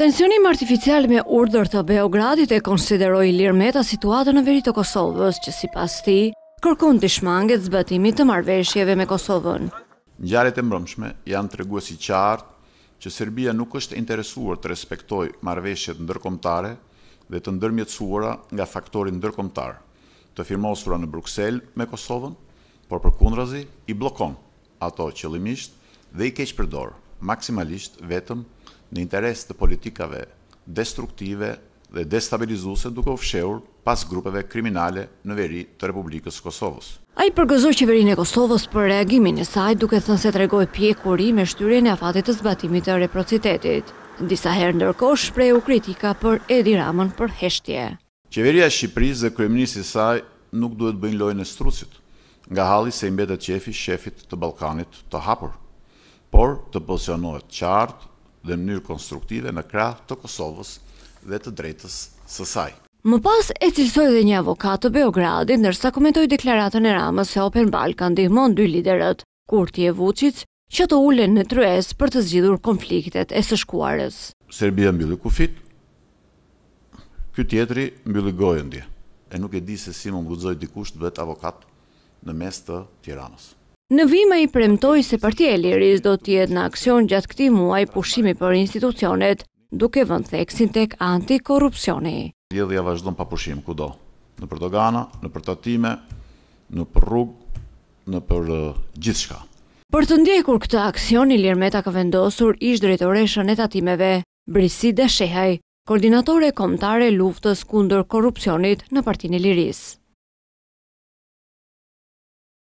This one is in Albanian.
Tensionim artificial me urdër të Beogradit e konsideroj Lirmeta situatën në veri të Kosovës, që si pas ti, kërkun të shmanget zbatimit të marveshjeve me Kosovën. Njarët e mbrëmshme janë të si qartë që Serbia nuk është interesuar të respektoj marveshjet ndërkomtare dhe të ndërmjetësuara nga faktorin ndërkomtar, të firmosura në Bruxelles me Kosovën, por për kundrazi i blokon ato qëlimisht dhe i keqë përdorë, maksimalisht vetëm në interes të politikave destruktive dhe destabilizuse duke u fshehur pas grupeve kriminale në veri të Republikës Kosovës. A i përgëzoj qeverinë e Kosovës për reagimin e saj duke thënë se të regoj pjekuri me shtyre e afatit të zbatimit të reprocitetit. Disa herë ndërkosh shpreju kritika për Edi Ramën për heshtje. Qeveria Shqipëris dhe kryeministi saj nuk duhet bëjnë lojnë e strucit, nga hali se imbetet qefi shefit të Balkanit të hapur, por të posionohet qartë dhe në konstruktive në krah të Kosovës dhe të drejtës sësaj. Më pas e cilësoj dhe një avokat të Beogradit, nërsa komentoj deklaratën e ramës se Open Balkan dihmon dy liderët, Kurti e Vucic, që të ullen në trues për të zgjidhur konfliktet e së shkuarës. Serbia mbili kufit, kjo tjetëri mbili gojëndje, e nuk e di se si më dikusht dikush të avokat në mes të tiranës. Në vime i premtoj se partje liris do tjetë në aksion gjatë këti muaj pushimi për institucionet, duke vënd theksin tek antikorupcioni. Lidhja vazhdo në papushim kudo, në për dogana, në për tatime, në për rrug, në për gjithë shka. Për të ndjekur këtë aksion, i lirmeta ka vendosur ish drejtoreshën e tatimeve, Brisi Deshehaj, koordinatore komtare luftës kundër korupcionit në partini liris.